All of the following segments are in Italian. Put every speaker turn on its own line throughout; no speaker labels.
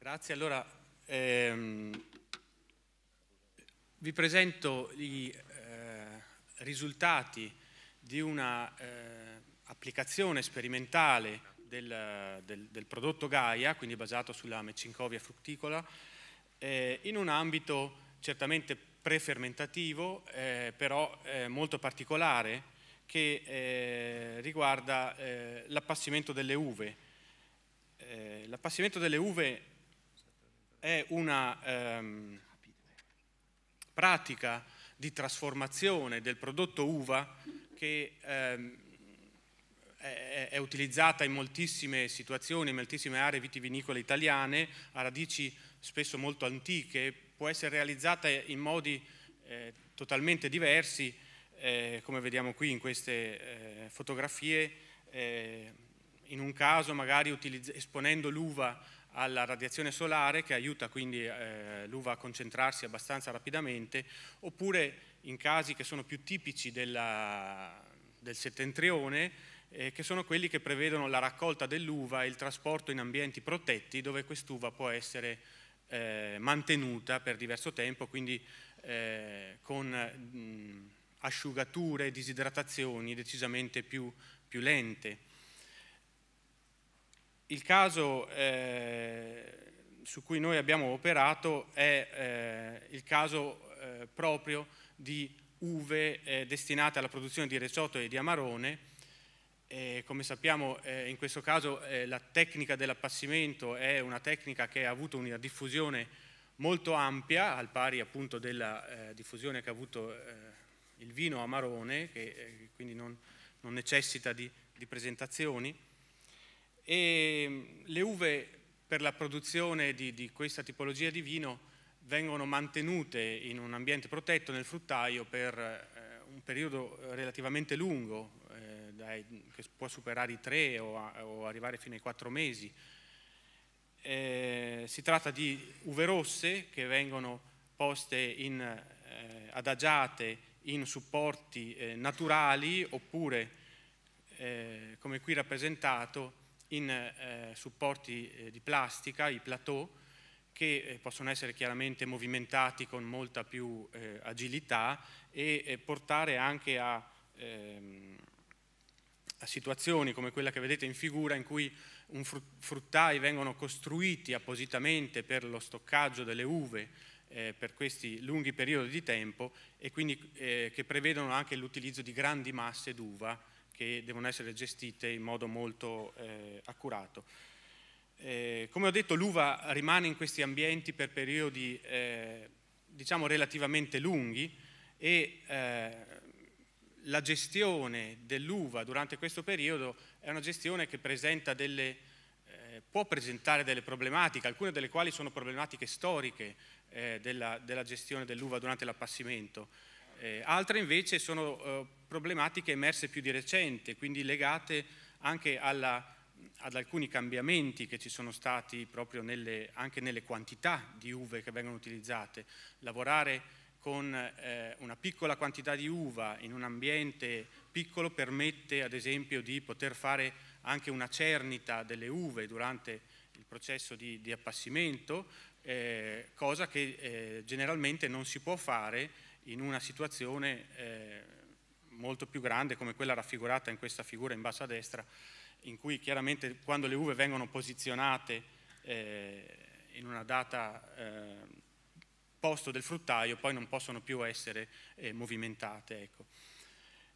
Grazie, allora ehm, vi presento i eh, risultati di un'applicazione eh, sperimentale del, del, del, prodotto Gaia, quindi basato sulla Meccincovia frutticola, eh, in un ambito certamente prefermentativo, eh, però eh, molto particolare, che eh, riguarda l'appassimento delle uve. l'appassimento delle uve è una ehm, pratica di trasformazione del prodotto uva che ehm, è, è, utilizzata in moltissime situazioni, in moltissime aree vitivinicole italiane, ha radici spesso molto antiche, può essere realizzata in modi eh, totalmente diversi, eh, come vediamo qui in queste eh, fotografie, eh, in un caso magari esponendo l'uva alla radiazione solare che aiuta quindi eh, l'uva a concentrarsi abbastanza rapidamente, oppure in casi che sono più tipici della, del settentrione, eh, che sono quelli che prevedono la raccolta dell'uva e il trasporto in ambienti protetti dove quest'uva può essere eh, mantenuta per diverso tempo, quindi eh, con mh, asciugature, disidratazioni decisamente più, più lente. Il caso eh, su cui noi abbiamo operato è eh, il caso eh, proprio di uve eh, destinate alla produzione di risotto e di amarone. come sappiamo eh, in questo caso eh, la tecnica dell'appassimento è una tecnica che ha avuto una diffusione molto ampia, al pari appunto della diffusione che ha avuto il vino amarone, che quindi non, non necessita di, di presentazioni e ehm, le uve per la produzione di, di questa tipologia di vino vengono mantenute in un ambiente protetto nel fruttaio per eh, un periodo relativamente lungo, eh, dai, che può superare i tre o, a, o arrivare fino ai quattro mesi. Eh, si tratta di uve rosse che vengono poste in, eh, adagiate in supporti eh, naturali oppure, eh, come qui rappresentato, in eh, supporti eh, di plastica, i plateau, che eh, possono essere chiaramente movimentati con molta più eh, agilità e eh, portare anche a, ehm, a, situazioni come quella che vedete in figura in cui fruttai vengono costruiti appositamente per lo stoccaggio delle uve eh, per questi lunghi periodi di tempo e quindi che prevedono anche l'utilizzo di grandi masse d'uva che devono essere gestite in modo molto eh, accurato. Eh, come ho detto, l'uva rimane in questi ambienti per periodi eh, diciamo relativamente lunghi e eh, la gestione dell'uva durante questo periodo è una gestione che presenta delle, eh, può presentare delle problematiche, alcune delle quali sono problematiche storiche eh, della, della, gestione dell'uva durante l'appassimento. Eh, altre invece sono eh, problematiche emerse più di recente, quindi legate anche alla, ad alcuni cambiamenti che ci sono stati proprio nelle, anche nelle quantità di uve che vengono utilizzate. Lavorare con eh, una piccola quantità di uva in un ambiente piccolo permette ad esempio di poter fare anche una cernita delle uve durante il processo di, di appassimento, eh, cosa che eh, generalmente non si può fare in una situazione eh, molto più grande come quella raffigurata in questa figura in basso a destra, in cui chiaramente quando le uve vengono posizionate eh, in una data eh, posto del fruttaio poi non possono più essere eh, movimentate. Ecco.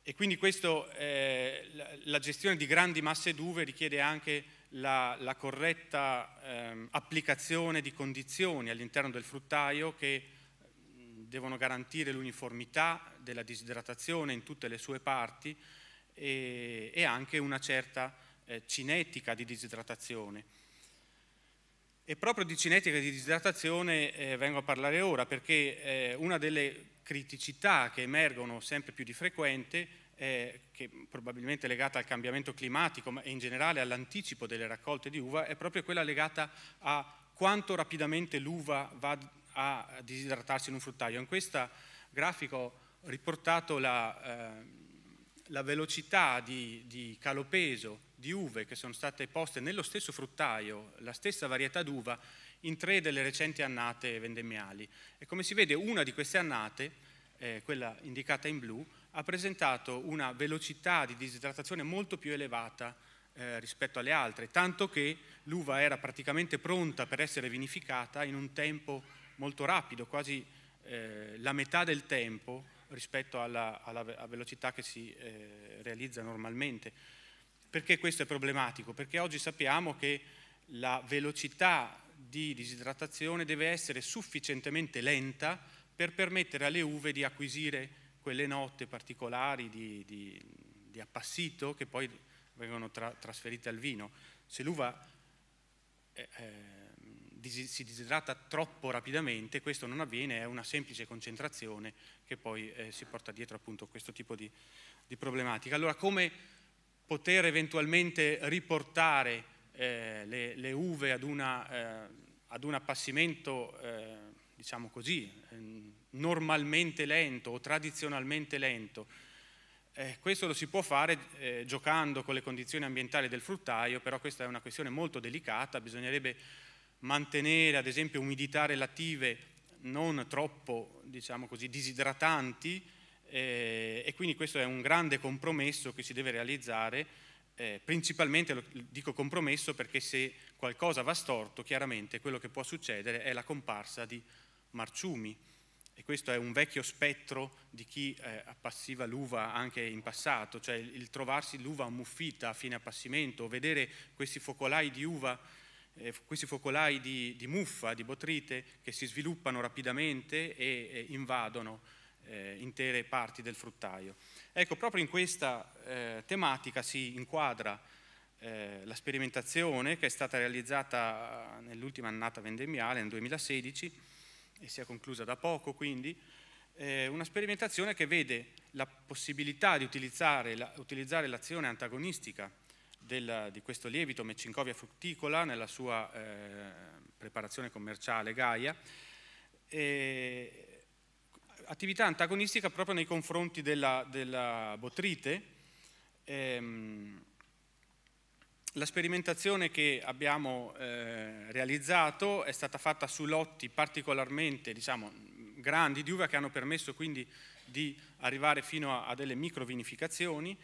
E quindi questo, eh, la, la, gestione di grandi masse d'uve richiede anche la, la corretta ehm, applicazione di condizioni all'interno del fruttaio che devono garantire l'uniformità della disidratazione in tutte le sue parti e, e anche una certa eh, cinetica di disidratazione. E proprio di cinetica di disidratazione eh, vengo a parlare ora perché eh, una delle criticità che emergono sempre più di frequente, che probabilmente è legata al cambiamento climatico ma in generale all'anticipo delle raccolte di uva, è proprio quella legata a quanto rapidamente l'uva va a disidratarsi in un fruttaio. In questo grafico ho riportato la, eh, la velocità di, di calopeso di uve che sono state poste nello stesso fruttaio, la stessa varietà d'uva, in tre delle recenti annate vendemmiali. E come si vede, una di queste annate, eh, quella indicata in blu, ha presentato una velocità di disidratazione molto più elevata eh, rispetto alle altre, tanto che l'uva era praticamente pronta per essere vinificata in un tempo molto rapido, quasi eh, la metà del tempo rispetto alla, alla velocità che si eh, realizza normalmente. Perché questo è problematico? Perché oggi sappiamo che la velocità di disidratazione deve essere sufficientemente lenta per permettere alle uve di acquisire quelle note particolari di, di, di appassito che poi vengono tra, trasferite al vino. Se l'uva eh, eh si disidrata troppo rapidamente, questo non avviene, è una semplice concentrazione che poi eh, si porta dietro appunto questo tipo di, di problematica. Allora come poter eventualmente riportare eh, le, le, uve ad, una, eh, ad un appassimento, eh, diciamo così, normalmente lento o tradizionalmente lento, eh, questo lo si può fare eh, giocando con le condizioni ambientali del fruttaio, però questa è una questione molto delicata, bisognerebbe mantenere ad esempio umidità relative non troppo diciamo così, disidratanti eh, e quindi questo è un grande compromesso che si deve realizzare, eh, principalmente lo, dico compromesso perché se qualcosa va storto chiaramente quello che può succedere è la comparsa di marciumi e questo è un vecchio spettro di chi eh, appassiva l'uva anche in passato, cioè il trovarsi l'uva ammuffita a fine appassimento, vedere questi focolai di uva eh, questi focolai di, di, muffa, di botrite, che si sviluppano rapidamente e, e invadono eh, intere parti del fruttaio. Ecco, proprio in questa eh, tematica si inquadra eh, la sperimentazione che è stata realizzata nell'ultima annata vendemmiale, nel 2016, e si è conclusa da poco quindi, eh, una sperimentazione che vede la possibilità di utilizzare, la, utilizzare l'azione antagonistica del, di questo lievito Meccincovia frutticola nella sua eh, preparazione commerciale Gaia, e, attività antagonistica proprio nei confronti della, della botrite. Ehm, la sperimentazione che abbiamo eh, realizzato è stata fatta su lotti particolarmente diciamo, grandi di uva che hanno permesso quindi di arrivare fino a, a delle microvinificazioni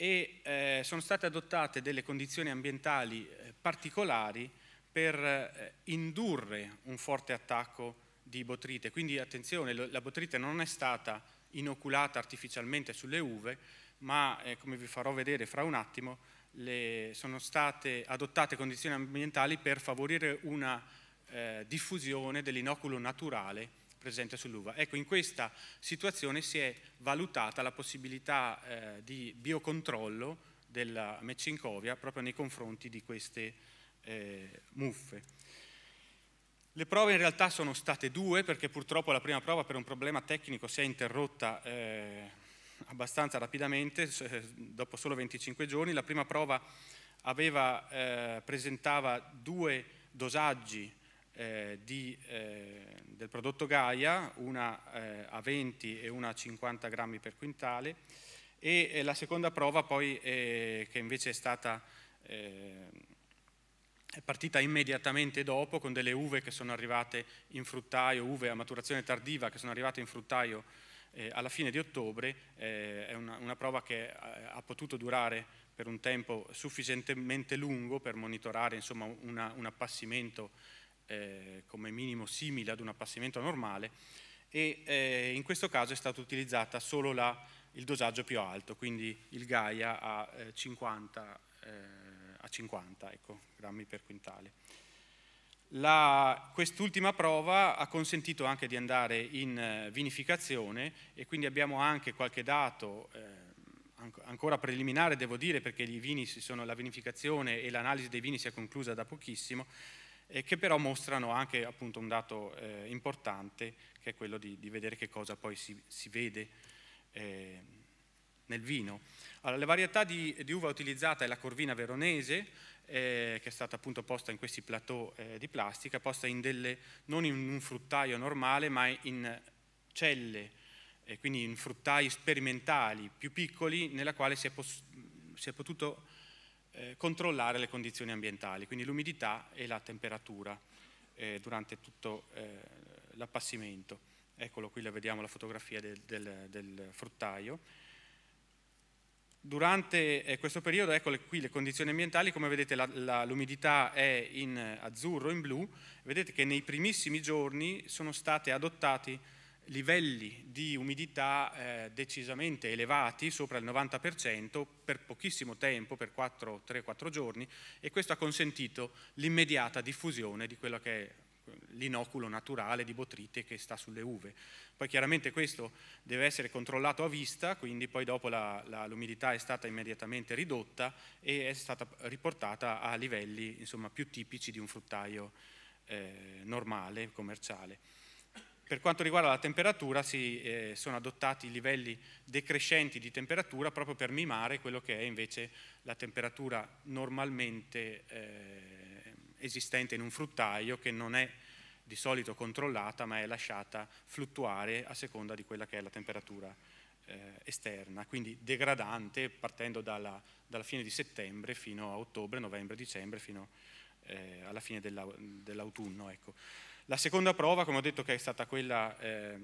e eh, sono state adottate delle condizioni ambientali eh, particolari per eh, indurre un forte attacco di botrite. Quindi attenzione, la botrite non è stata inoculata artificialmente sulle uve, ma eh, come vi farò vedere fra un attimo, le, sono state adottate condizioni ambientali per favorire una eh, diffusione dell'inoculo naturale presente sull'uva. Ecco, in questa situazione si è valutata la possibilità eh, di biocontrollo della Meccinkovia proprio nei confronti di queste eh, muffe. Le prove in realtà sono state due perché purtroppo la prima prova per un problema tecnico si è interrotta eh, abbastanza rapidamente, eh, dopo solo 25 giorni. La prima prova aveva, eh, presentava due dosaggi eh, di, eh, del prodotto Gaia, una eh, a 20 e una a 50 grammi per quintale, e eh, la seconda prova poi eh, che invece è stata è partita immediatamente dopo con delle uve che sono arrivate in fruttaio, uve a maturazione tardiva che sono arrivate in fruttaio eh, alla fine di ottobre, eh, è una, una, prova che ha, ha, potuto durare per un tempo sufficientemente lungo per monitorare insomma, una, un appassimento eh, come minimo simile ad un appassimento normale e eh, in questo caso è stato utilizzato solo la, il dosaggio più alto, quindi il Gaia a, eh, 50, eh, a 50 ecco, grammi per quintale. Quest'ultima prova ha consentito anche di andare in eh, vinificazione e quindi abbiamo anche qualche dato eh, ancora preliminare devo dire perché sono, la vinificazione e l'analisi dei vini si è conclusa da pochissimo, eh, che però mostrano anche appunto, un dato eh, importante che è quello di, di, vedere che cosa poi si, si vede eh, nel vino. Allora, le varietà di, di, uva utilizzata è la corvina veronese, eh, che è stata appunto posta in questi plateau eh, di plastica, posta in delle, non in un fruttaio normale, ma in celle, quindi in fruttai sperimentali più piccoli, nella quale si è, si è potuto eh, controllare le condizioni ambientali, quindi l'umidità e la temperatura eh, durante tutto eh, l'appassimento. Eccolo qui, la vediamo la fotografia del, del, del fruttaio. Durante eh, questo periodo, eccole qui le condizioni ambientali, come vedete l'umidità è in azzurro, in blu, vedete che nei primissimi giorni sono state adottate livelli di umidità eh, decisamente elevati, sopra il 90%, per pochissimo tempo, per 3-4 giorni, e questo ha consentito l'immediata diffusione di quello che è l'inoculo naturale di botrite che sta sulle uve. Poi chiaramente questo deve essere controllato a vista, quindi poi dopo l'umidità è stata immediatamente ridotta e è stata riportata a livelli insomma, più tipici di un fruttaio eh, normale, commerciale. Per quanto riguarda la temperatura si eh, sono adottati livelli decrescenti di temperatura proprio per mimare quello che è invece la temperatura normalmente eh, esistente in un fruttaio che non è di solito controllata ma è lasciata fluttuare a seconda di quella che è la temperatura eh, esterna, quindi degradante partendo dalla, dalla, fine di settembre fino a ottobre, novembre, dicembre, fino eh, alla fine dell'autunno. Ecco. La seconda prova, come ho detto, che è stata quella eh,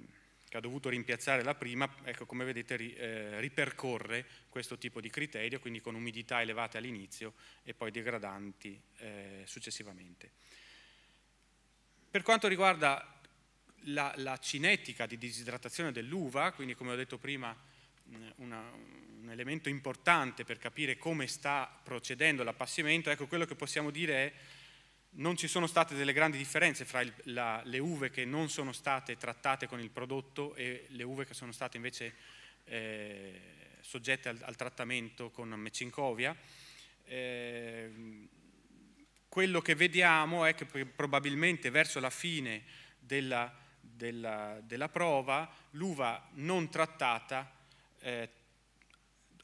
che ha dovuto rimpiazzare la prima, ecco, come vedete ri, eh, ripercorre questo tipo di criterio, quindi con umidità elevate all'inizio e poi degradanti eh, successivamente. Per quanto riguarda la, la cinetica di disidratazione dell'uva, quindi come ho detto prima, mm, una, un elemento importante per capire come sta procedendo l'appassimento, ecco quello che possiamo dire è non ci sono state delle grandi differenze fra il, la, le uve che non sono state trattate con il prodotto e le uve che sono state invece eh, soggette al, al, trattamento con Mecincovia. Eh, quello che vediamo è che probabilmente verso la fine della, della, della prova l'uva non trattata eh,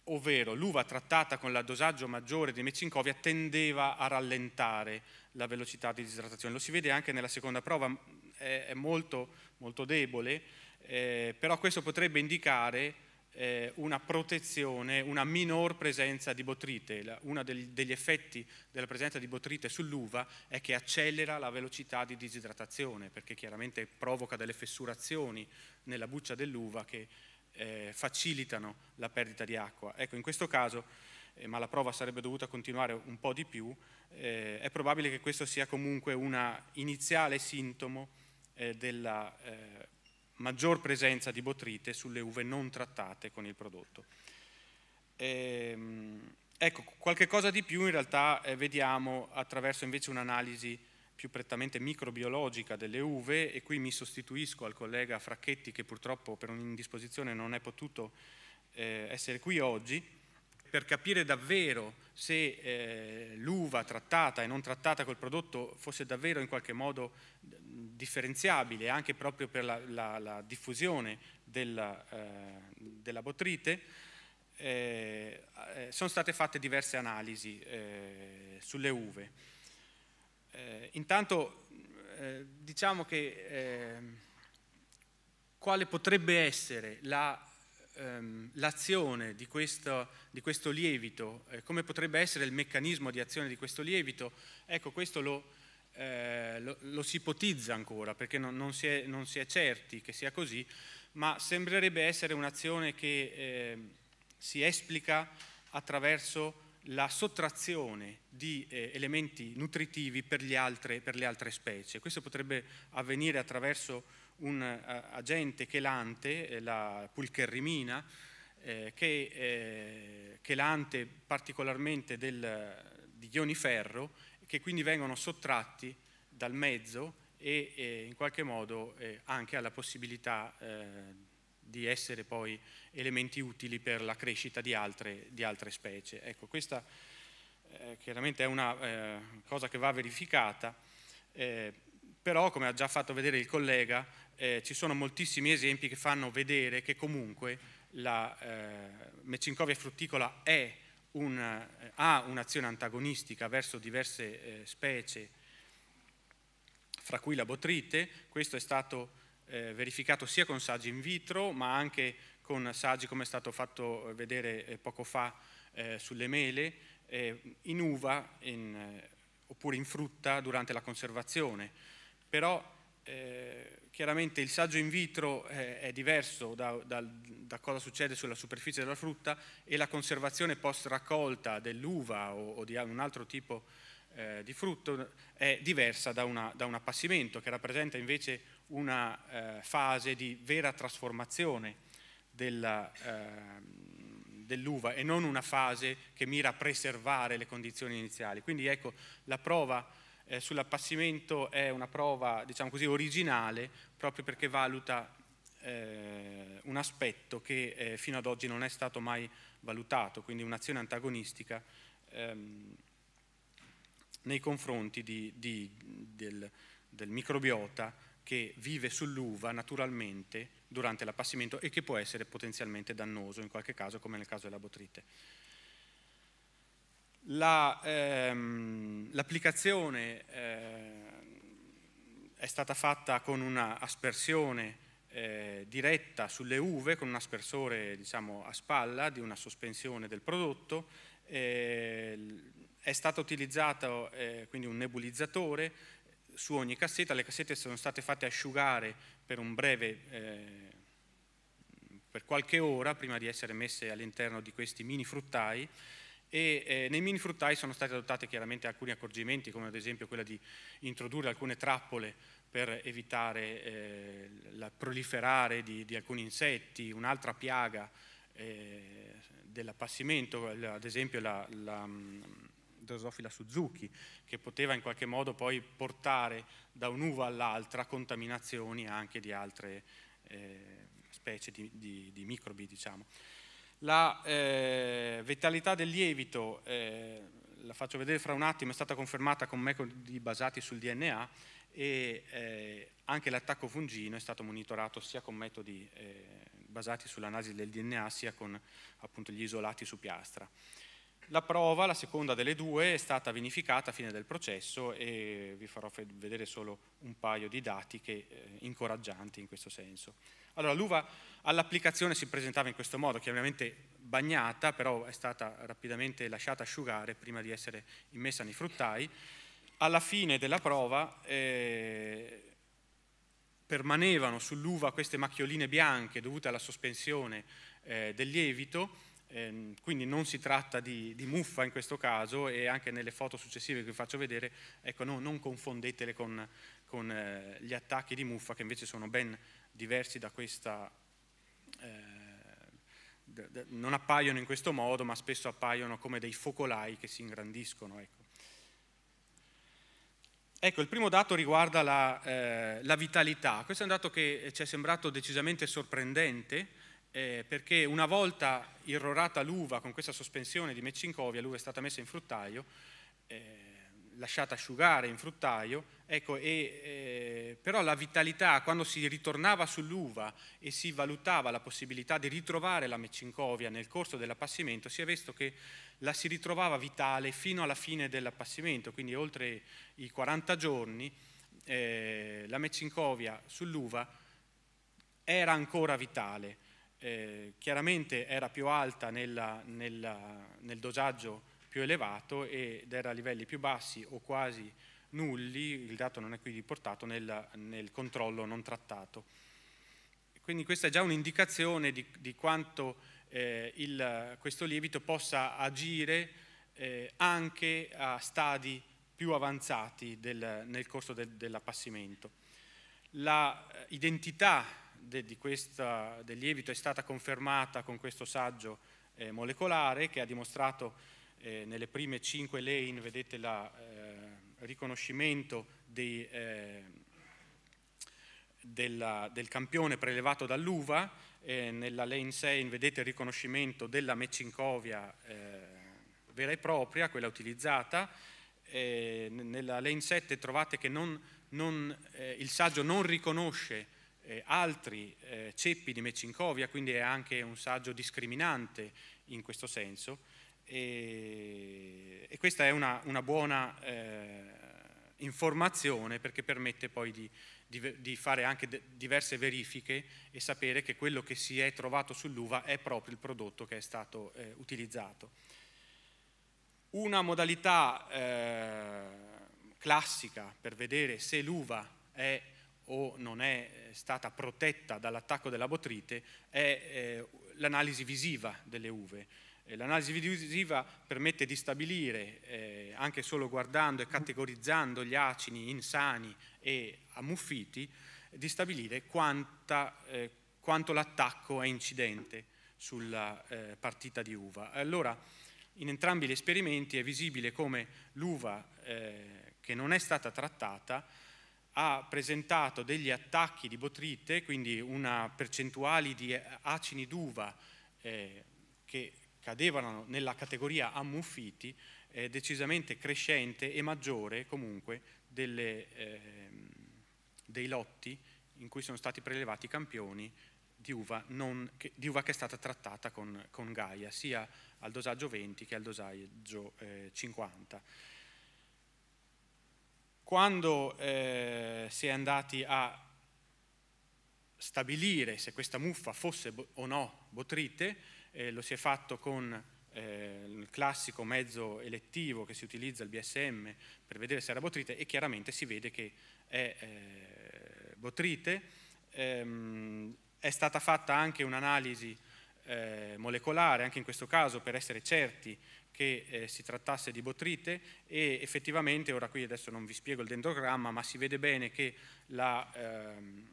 ovvero l'uva trattata con dosaggio maggiore di Mecinkovia tendeva a rallentare la velocità di disidratazione. Lo si vede anche nella seconda prova, è, molto, molto debole, eh, però questo potrebbe indicare eh, una protezione, una minor presenza di botrite. Uno degli effetti della presenza di botrite sull'uva è che accelera la velocità di disidratazione, perché chiaramente provoca delle fessurazioni nella buccia dell'uva che eh, facilitano la perdita di acqua. Ecco, in questo caso, eh, ma la prova sarebbe dovuta continuare un po' di più, eh, è probabile che questo sia comunque un iniziale sintomo eh, della eh, maggior presenza di botrite sulle uve non trattate con il prodotto. Ehm, ecco, qualche cosa di più in realtà eh, vediamo attraverso invece un'analisi più prettamente microbiologica delle uve e qui mi sostituisco al collega Fracchetti che purtroppo per un'indisposizione non è potuto eh, essere qui oggi per capire davvero se eh, l'uva trattata e non trattata col prodotto fosse davvero in qualche modo differenziabile anche proprio per la, la, la diffusione della, eh, della botrite. Eh, eh sono state fatte diverse analisi eh, sulle uve. Eh, intanto eh, diciamo che eh, quale potrebbe essere la, ehm, l'azione di questo, di questo lievito, eh, come potrebbe essere il meccanismo di azione di questo lievito, ecco questo lo, eh, lo, lo si ipotizza ancora perché non, non, si è, non, si è, certi che sia così, ma sembrerebbe essere un'azione che ehm, si esplica attraverso la sottrazione di eh, elementi nutritivi per, altre, per, le altre specie. Questo potrebbe avvenire attraverso un uh, agente chelante, eh, la pulcherrimina, eh, che è eh, chelante particolarmente del, di ioni ferro, che quindi vengono sottratti dal mezzo e in qualche modo anche alla possibilità eh, di essere poi elementi utili per la crescita di altre, di altre specie. Ecco, questa eh, chiaramente è una eh, cosa che va verificata, eh, però come ha già fatto vedere il collega, eh, ci sono moltissimi esempi che fanno vedere che comunque la eh, Mecincovia frutticola è un, eh, ha un'azione antagonistica verso diverse specie, fra cui la botrite, questo è stato eh, verificato sia con saggi in vitro ma anche con saggi come è stato fatto vedere eh, poco fa eh, sulle mele, eh, in uva in, eh, oppure in frutta durante la conservazione. Però eh, chiaramente il saggio in vitro è diverso da, da, da, cosa succede sulla superficie della frutta e la conservazione post raccolta dell'uva o, o di un altro tipo di frutto è diversa da, una, da un appassimento che rappresenta invece una eh, fase di vera trasformazione della, eh, dell'uva e non una fase che mira a preservare le condizioni iniziali. Quindi ecco, la prova eh, sull'appassimento è una prova, diciamo così, originale proprio perché valuta eh, un aspetto che eh, fino ad oggi non è stato mai valutato, quindi un'azione antagonistica ehm, nei confronti di, di, del, del microbiota che vive sull'uva naturalmente durante l'appassimento e che può essere potenzialmente dannoso in qualche caso, come nel caso della botrite. La, ehm, l'applicazione ehm, è stata fatta con una aspersione eh, diretta sulle uve, con un aspersore diciamo, a spalla di una sospensione del prodotto. Eh, è stato utilizzato eh, quindi un nebulizzatore su ogni cassetta, le cassette sono state fatte asciugare per un breve... Eh, per qualche ora prima di essere messe all'interno di questi mini fruttai e eh, nei mini fruttai sono stati adottati chiaramente alcuni accorgimenti come ad esempio quella di introdurre alcune trappole per evitare eh, il proliferare di, di, alcuni insetti, un'altra piaga eh, dell'appassimento, ad esempio la, la mm, Drosophila Suzuki, che poteva in qualche modo poi portare da un'uva all'altra contaminazioni anche di altre eh, specie di, di, di, microbi. Diciamo. La eh, vitalità del lievito, eh, la faccio vedere fra un attimo, è stata confermata con metodi basati sul DNA e eh, anche l'attacco fungino è stato monitorato sia con metodi eh, basati sull'analisi del DNA sia con appunto, gli isolati su piastra. La prova, la seconda delle due, è stata vinificata a fine del processo e vi farò vedere solo un paio di dati che, eh, incoraggianti in questo senso. Allora, l'uva all'applicazione si presentava in questo modo, chiaramente bagnata, però è stata rapidamente lasciata asciugare prima di essere immessa nei fruttai. Alla fine della prova eh, permanevano sull'uva queste macchioline bianche dovute alla sospensione eh, del lievito Ehm, quindi non si tratta di, di, muffa in questo caso e anche nelle foto successive che vi faccio vedere, ecco, no, non confondetele con, con eh, gli attacchi di muffa che invece sono ben diversi da questa... Eh, non appaiono in questo modo, ma spesso appaiono come dei focolai che si ingrandiscono. Ecco, ecco il primo dato riguarda la, eh, la, vitalità. Questo è un dato che ci è sembrato decisamente sorprendente eh, perché una volta irrorata l'uva con questa sospensione di Mecincovia, l'uva è stata messa in fruttaio, eh, lasciata asciugare in fruttaio, ecco, e, eh, però la vitalità, quando si ritornava sull'uva e si valutava la possibilità di ritrovare la Mecincovia nel corso dell'appassimento, si è visto che la si ritrovava vitale fino alla fine dell'appassimento, quindi oltre i 40 giorni eh, la Mecincovia sull'uva era ancora vitale eh, chiaramente era più alta nella, nella, nel dosaggio più elevato ed era a livelli più bassi o quasi nulli, il dato non è qui riportato, nel, nel controllo non trattato. Quindi questa è già un'indicazione di, di, quanto eh, il, questo lievito possa agire eh, anche a stadi più avanzati del, nel corso de, dell'appassimento. La eh, identità de, di questa, del lievito è stata confermata con questo saggio eh, molecolare che ha dimostrato eh, nelle prime 5 lane, vedete il eh, riconoscimento dei, eh, della, del campione prelevato dall'uva, eh, nella lane 6 vedete il riconoscimento della mecinkovia vera e propria, quella utilizzata, nella lane 7 trovate che non, non, eh, il saggio non riconosce eh, altri eh, ceppi di Mecincovia, quindi è anche un saggio discriminante in questo senso. E, e questa è una, una buona eh, informazione perché permette poi di, di, di fare anche de, diverse verifiche e sapere che quello che si è trovato sull'uva è proprio il prodotto che è stato eh, utilizzato. Una modalità eh, classica per vedere se l'uva è o non è eh, stata protetta dall'attacco della botrite è eh, l'analisi visiva delle uve. Eh, l'analisi visiva permette di stabilire, eh, anche solo guardando e categorizzando gli acini insani e ammuffiti, di stabilire quanta, eh, quanto l'attacco è incidente sulla eh, partita di uva. Allora, in entrambi gli esperimenti è visibile come l'uva che non è stata trattata ha presentato degli attacchi di botrite, quindi una percentuale di eh, acini d'uva eh, che cadevano nella categoria ammuffiti, eh, decisamente crescente e maggiore comunque delle, eh, dei lotti in cui sono stati prelevati campioni di uva, non, che, di uva che, è stata trattata con, con, Gaia, sia al dosaggio 20 che al dosaggio 50 eh, quando eh, si è andati a stabilire se questa muffa fosse bo- o no botrite, eh, lo si è fatto con eh, il classico mezzo elettivo che si utilizza, il BSM, per vedere se era botrite e chiaramente si vede che è eh, botrite. Ehm, è stata fatta anche un'analisi eh, molecolare, anche in questo caso per essere certi che eh, si trattasse di botrite e effettivamente, ora qui adesso non vi spiego il dendrogramma, ma si vede bene che la, ehm,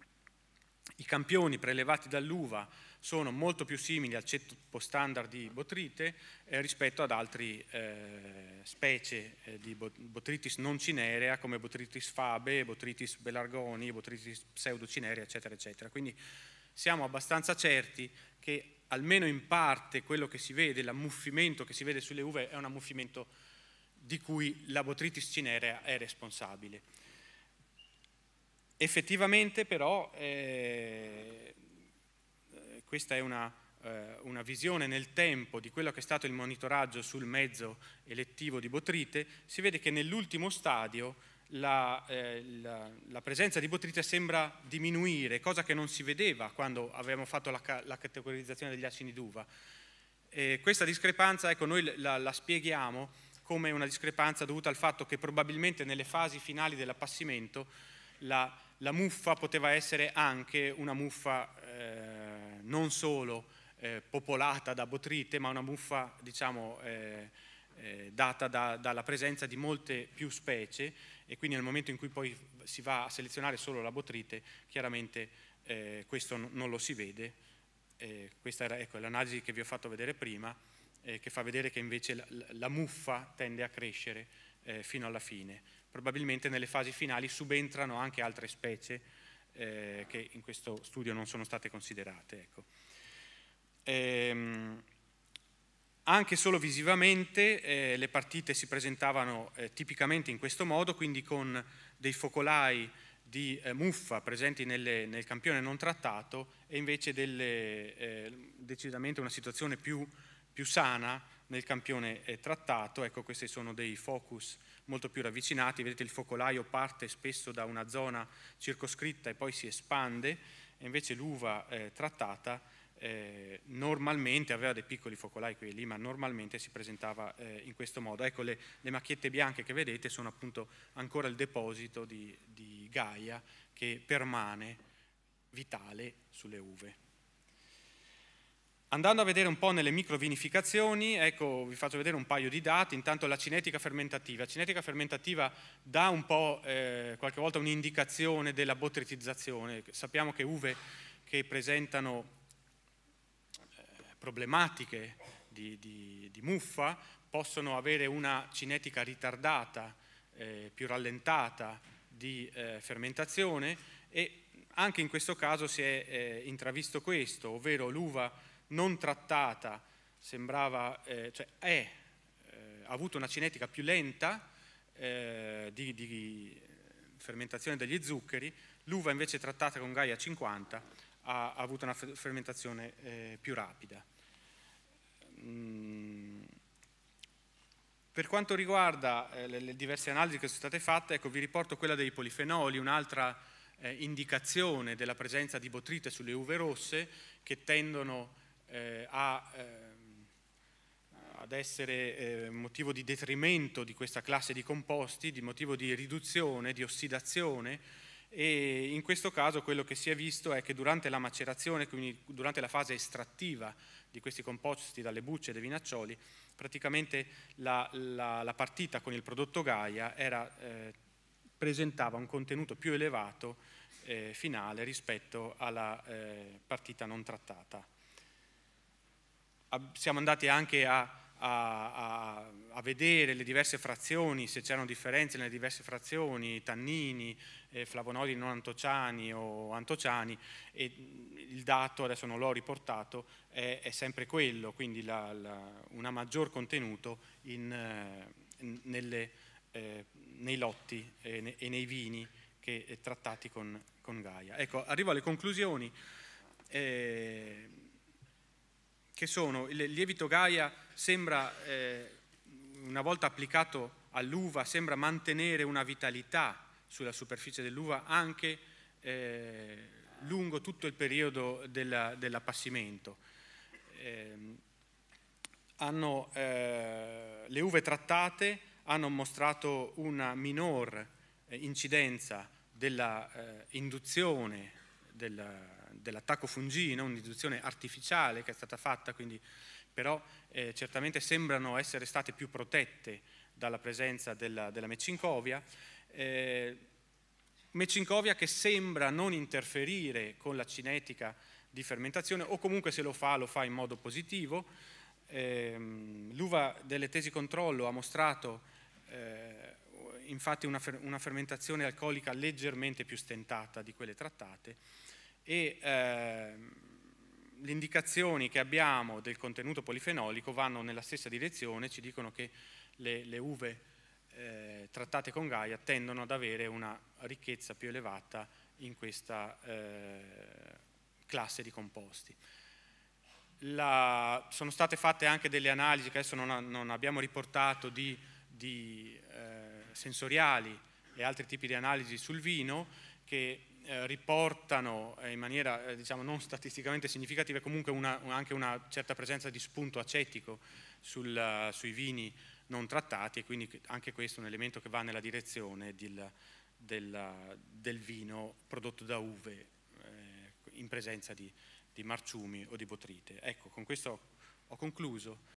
i campioni prelevati dall'uva sono molto più simili al ceppo standard di botrite eh, rispetto ad altre eh, specie eh, di botritis non cinerea come botritis fabe, botritis belargoni, botritis pseudocinerea eccetera eccetera. Quindi siamo abbastanza certi che almeno in parte quello che si vede, l'ammuffimento che si vede sulle uve è un ammuffimento di cui la botritis cinerea è responsabile. Effettivamente però eh, questa è una, eh, una, visione nel tempo di quello che è stato il monitoraggio sul mezzo elettivo di botrite, si vede che nell'ultimo stadio la, eh, la, la, presenza di botrite sembra diminuire, cosa che non si vedeva quando avevamo fatto la, la categorizzazione degli acini d'uva. Eh, questa discrepanza, ecco, noi la, spieghiamo come una discrepanza dovuta al fatto che probabilmente nelle fasi finali dell'appassimento la, muffa poteva essere anche una muffa eh, non solo eh, popolata da botrite, ma una muffa, diciamo, eh, eh, data da, dalla presenza di molte più specie, e quindi nel momento in cui poi si va a selezionare solo la botrite, chiaramente eh, questo non lo si vede. Eh, questa era ecco, l'analisi che vi ho fatto vedere prima, eh, che fa vedere che invece la, la muffa tende a crescere eh, fino alla fine. Probabilmente nelle fasi finali subentrano anche altre specie eh, che in questo studio non sono state considerate. Ecco. Ehm, anche solo visivamente eh, le partite si presentavano eh, tipicamente in questo modo, quindi con dei focolai di eh, muffa presenti nelle, nel campione non trattato e invece delle, eh, decisamente una situazione più, più sana nel campione eh, trattato. Ecco, questi sono dei focus molto più ravvicinati, vedete il focolaio parte spesso da una zona circoscritta e poi si espande, e invece l'uva eh, trattata eh, normalmente aveva dei piccoli focolai qui e lì, ma normalmente si presentava eh, in questo modo. Ecco, le, le, macchiette bianche che vedete sono appunto ancora il deposito di, di Gaia che permane vitale sulle uve. Andando a vedere un po' nelle microvinificazioni, ecco, vi faccio vedere un paio di dati, intanto la cinetica fermentativa. La cinetica fermentativa dà un po' eh, qualche volta un'indicazione della botritizzazione. Sappiamo che uve che presentano problematiche di, di, di muffa possono avere una cinetica ritardata, eh, più rallentata di eh, fermentazione e anche in questo caso si è eh, intravisto questo, ovvero l'uva non trattata sembrava, eh, cioè è, eh, ha avuto una cinetica più lenta eh, di, di fermentazione degli zuccheri, l'uva invece trattata con Gaia 50 ha, ha avuto una fermentazione eh, più rapida. Mm. Per quanto riguarda eh, le, le, diverse analisi che sono state fatte, ecco, vi riporto quella dei polifenoli, un'altra eh, indicazione della presenza di botrite sulle uve rosse che tendono eh, a, ehm, ad essere eh, motivo di detrimento di questa classe di composti, di motivo di riduzione, di ossidazione e in questo caso quello che si è visto è che durante la macerazione, quindi durante la fase estrattiva di questi composti dalle bucce dei vinaccioli, praticamente la, la, la partita con il prodotto Gaia era, eh, presentava un contenuto più elevato eh, finale rispetto alla eh, partita non trattata. Siamo andati anche a a, a, a, vedere le diverse frazioni, se c'erano differenze nelle diverse frazioni, tannini, eh, flavonoidi non antociani o antociani, e mm, il dato, adesso non l'ho riportato, è, è sempre quello, quindi la, la, una maggior contenuto in, eh, nelle, eh, nei lotti e, eh, ne, e, nei vini che, eh, trattati con, con, Gaia. Ecco, arrivo alle conclusioni. Eh, che sono il lievito Gaia sembra, eh, una volta applicato all'uva, sembra mantenere una vitalità sulla superficie dell'uva anche eh, lungo tutto il periodo della, dell'appassimento. Eh, hanno, eh, le uve trattate hanno mostrato una minor eh, incidenza dell'induzione eh, della, dell'attacco fungino, un'induzione artificiale che è stata fatta, quindi però eh, certamente sembrano essere state più protette dalla presenza della, della Mecinkovia. Eh, Mecinkovia che sembra non interferire con la cinetica di fermentazione o comunque se lo fa lo fa in modo positivo. Eh, l'uva delle tesi controllo ha mostrato eh, infatti una, fer- una, fermentazione alcolica leggermente più stentata di quelle trattate e ehm, le indicazioni che abbiamo del contenuto polifenolico vanno nella stessa direzione, ci dicono che le, le uve eh, trattate con Gaia tendono ad avere una ricchezza più elevata in questa eh, classe di composti. La, sono state fatte anche delle analisi che adesso non, non abbiamo riportato di, di eh, sensoriali e altri tipi di analisi sul vino che eh, riportano eh, in maniera eh, diciamo, non statisticamente significativa comunque una, anche una certa presenza di spunto acetico sul, sui vini non trattati e quindi anche questo è un elemento che va nella direzione del, del, del vino prodotto da uve eh, in presenza di, di marciumi o di botrite. Ecco, con questo ho concluso.